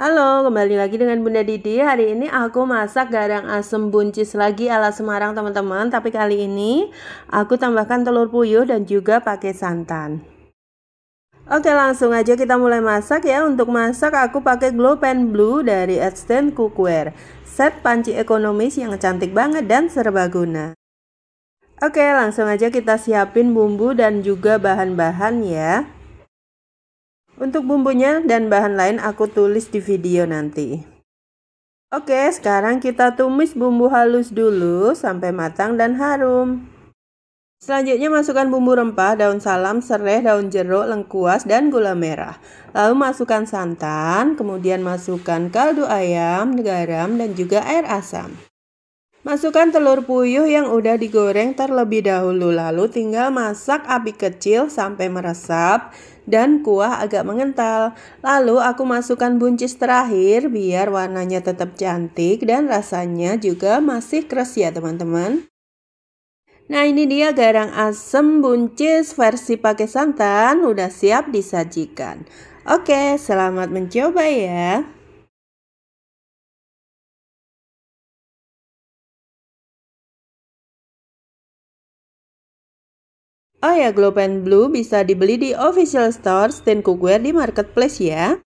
Halo, kembali lagi dengan Bunda Didi. Hari ini aku masak garang asem buncis lagi ala Semarang, teman-teman. Tapi kali ini aku tambahkan telur puyuh dan juga pakai santan. Oke, langsung aja kita mulai masak ya. Untuk masak aku pakai glow pan blue dari Extend Cookware. Set panci ekonomis yang cantik banget dan serbaguna. Oke, langsung aja kita siapin bumbu dan juga bahan-bahan ya. Untuk bumbunya dan bahan lain aku tulis di video nanti. Oke, sekarang kita tumis bumbu halus dulu sampai matang dan harum. Selanjutnya masukkan bumbu rempah, daun salam, serai, daun jeruk, lengkuas, dan gula merah. Lalu masukkan santan, kemudian masukkan kaldu ayam, garam, dan juga air asam. Masukkan telur puyuh yang udah digoreng terlebih dahulu lalu tinggal masak api kecil sampai meresap dan kuah agak mengental. Lalu aku masukkan buncis terakhir biar warnanya tetap cantik dan rasanya juga masih kres ya teman-teman. Nah ini dia garang asem buncis versi pakai santan udah siap disajikan. Oke selamat mencoba ya. Oh ya, Glow Blue bisa dibeli di official store Stain Cookware di marketplace ya.